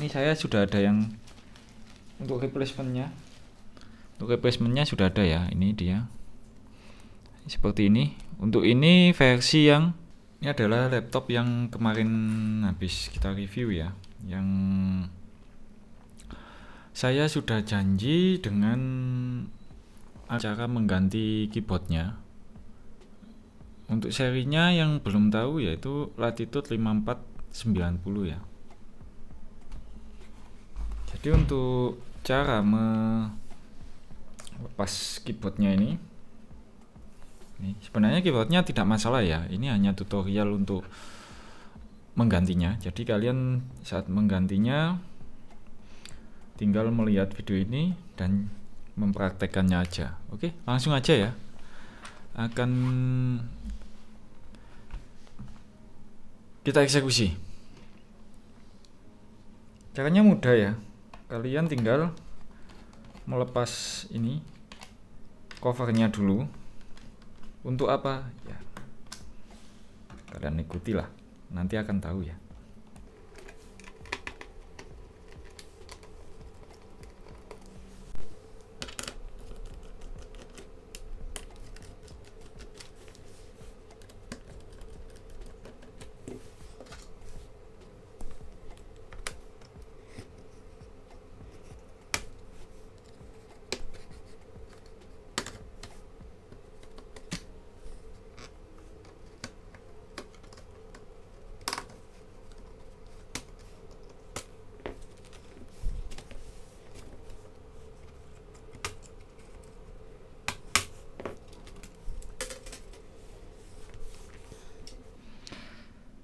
ini saya sudah ada yang untuk replacementnya untuk replacementnya sudah ada ya ini dia seperti ini untuk ini versi yang ini adalah laptop yang kemarin habis kita review ya yang saya sudah janji dengan cara mengganti keyboardnya untuk serinya yang belum tahu yaitu Latitude 5490 ya jadi untuk cara melepas keyboardnya ini ini sebenarnya keyboardnya tidak masalah ya ini hanya tutorial untuk menggantinya jadi kalian saat menggantinya tinggal melihat video ini dan mempraktekannya aja oke langsung aja ya akan kita eksekusi caranya mudah ya kalian tinggal melepas ini covernya dulu untuk apa ya kalian ikutilah nanti akan tahu ya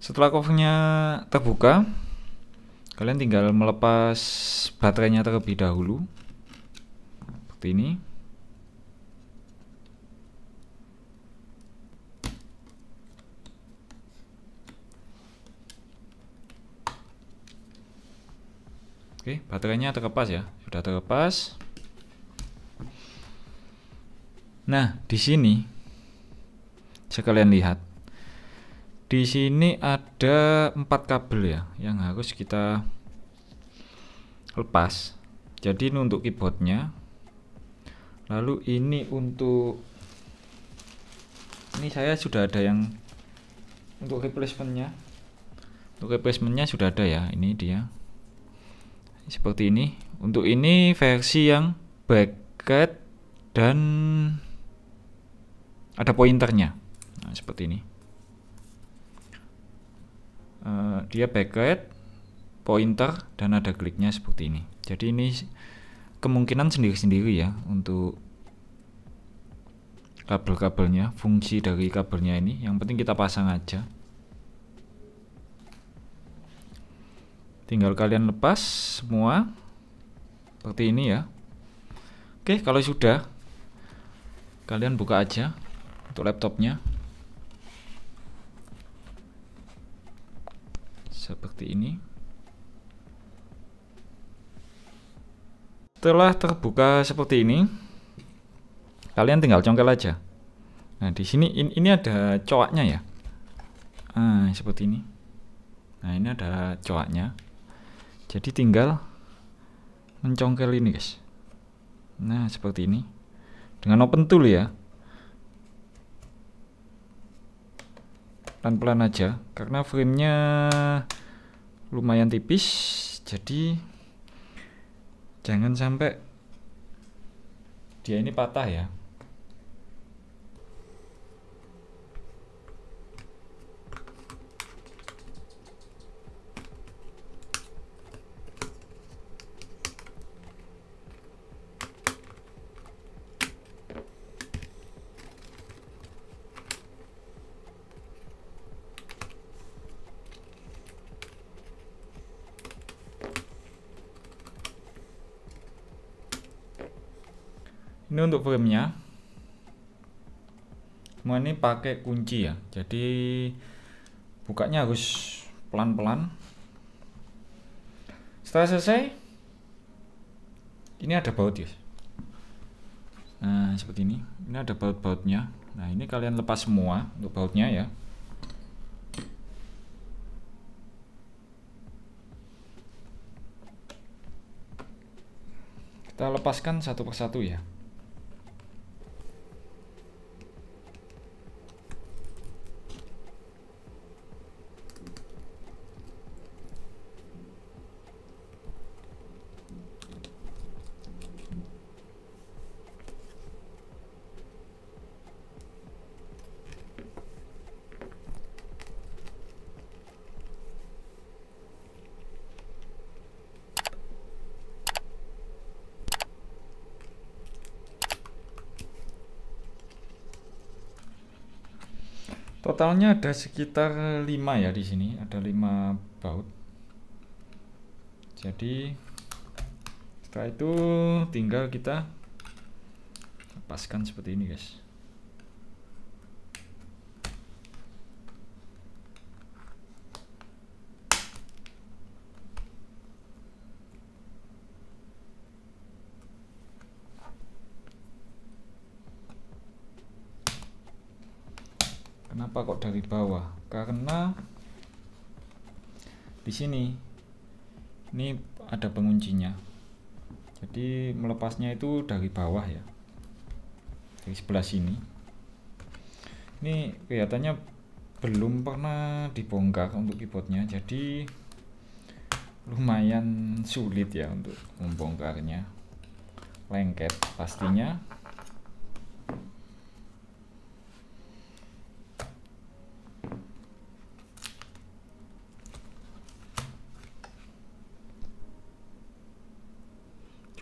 Setelah covernya terbuka, kalian tinggal melepas baterainya terlebih dahulu. Seperti ini. Oke, baterainya terlepas ya. Sudah terlepas. Nah, di sini sekalian lihat di sini ada empat kabel ya yang harus kita lepas jadi ini untuk keyboardnya lalu ini untuk ini saya sudah ada yang untuk replacementnya untuk replacementnya sudah ada ya ini dia seperti ini untuk ini versi yang bracket dan ada pointernya nah, seperti ini Eh, dia backlit pointer dan ada kliknya seperti ini jadi ini kemungkinan sendiri-sendiri ya untuk kabel-kabelnya fungsi dari kabelnya ini yang penting kita pasang aja tinggal kalian lepas semua seperti ini ya oke kalau sudah kalian buka aja untuk laptopnya seperti ini setelah terbuka seperti ini kalian tinggal congkel aja nah di sini in, ini ada coaknya ya nah, seperti ini nah ini ada coaknya jadi tinggal mencongkel ini guys nah seperti ini dengan open tool ya pelan-pelan aja karena framenya lumayan tipis jadi jangan sampai dia ini patah ya ini untuk framenya semua ini pakai kunci ya jadi bukanya harus pelan-pelan setelah selesai ini ada baut ya nah seperti ini ini ada baut-bautnya nah ini kalian lepas semua untuk bautnya ya kita lepaskan satu persatu ya totalnya ada sekitar 5 ya di sini, ada 5 baut. Jadi setelah itu tinggal kita lepaskan seperti ini guys. Kenapa kok dari bawah? Karena di sini ini ada penguncinya. Jadi melepasnya itu dari bawah ya. Dari sebelah sini. Ini kelihatannya belum pernah dibongkar untuk keyboardnya. Jadi lumayan sulit ya untuk membongkarnya. Lengket pastinya.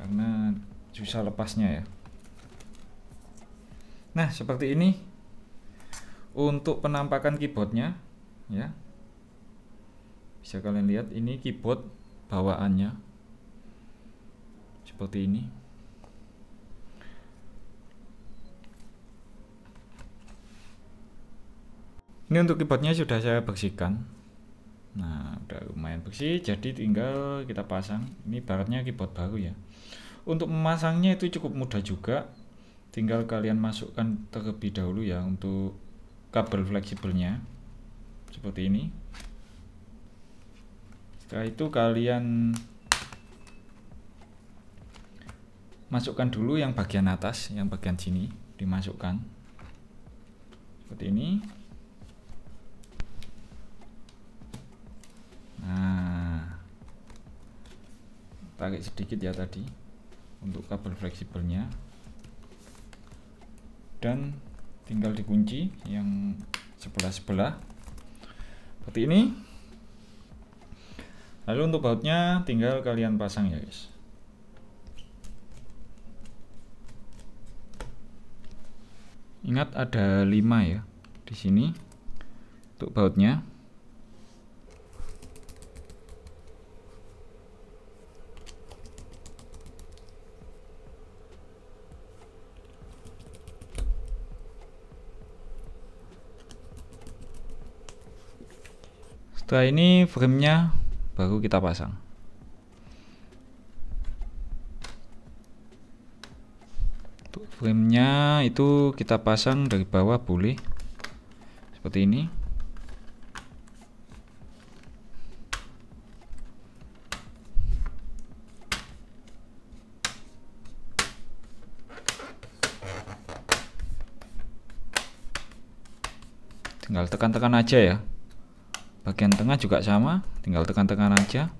karena susah lepasnya ya nah seperti ini untuk penampakan keyboardnya ya bisa kalian lihat ini keyboard bawaannya seperti ini ini untuk keyboardnya sudah saya bersihkan nah udah lumayan bersih jadi tinggal kita pasang ini baratnya keyboard baru ya untuk memasangnya itu cukup mudah juga tinggal kalian masukkan terlebih dahulu ya untuk kabel fleksibelnya seperti ini setelah itu kalian masukkan dulu yang bagian atas yang bagian sini dimasukkan seperti ini tarik sedikit ya tadi untuk kabel fleksibelnya dan tinggal dikunci yang sebelah-sebelah seperti ini lalu untuk bautnya tinggal kalian pasang ya guys ingat ada 5 ya di sini untuk bautnya setelah ini framenya baru kita pasang frame framenya itu kita pasang dari bawah boleh seperti ini tinggal tekan-tekan aja ya bagian tengah juga sama tinggal tekan-tekan aja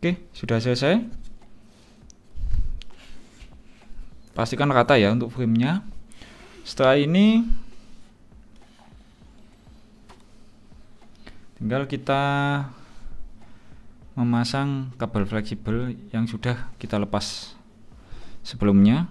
Oke, sudah selesai. Pastikan rata ya untuk frame nya Setelah ini tinggal kita memasang kabel fleksibel yang sudah kita lepas sebelumnya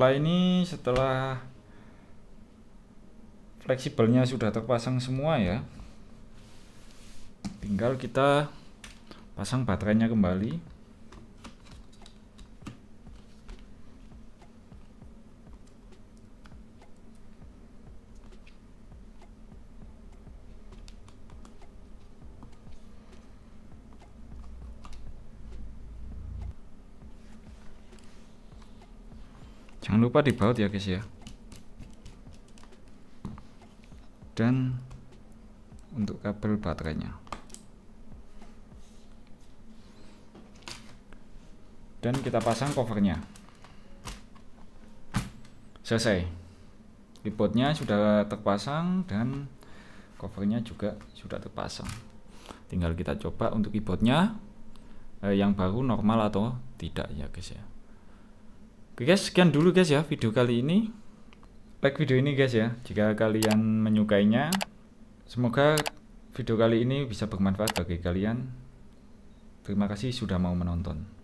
setelah ini setelah fleksibelnya sudah terpasang semua ya tinggal kita pasang baterainya kembali jangan lupa di baut ya guys ya dan untuk kabel baterainya dan kita pasang covernya selesai Keyboardnya sudah terpasang dan covernya juga sudah terpasang tinggal kita coba untuk keyboardnya eh, yang baru normal atau tidak ya guys ya Oke guys, sekian dulu guys ya video kali ini. Like video ini guys ya, jika kalian menyukainya. Semoga video kali ini bisa bermanfaat bagi kalian. Terima kasih sudah mau menonton.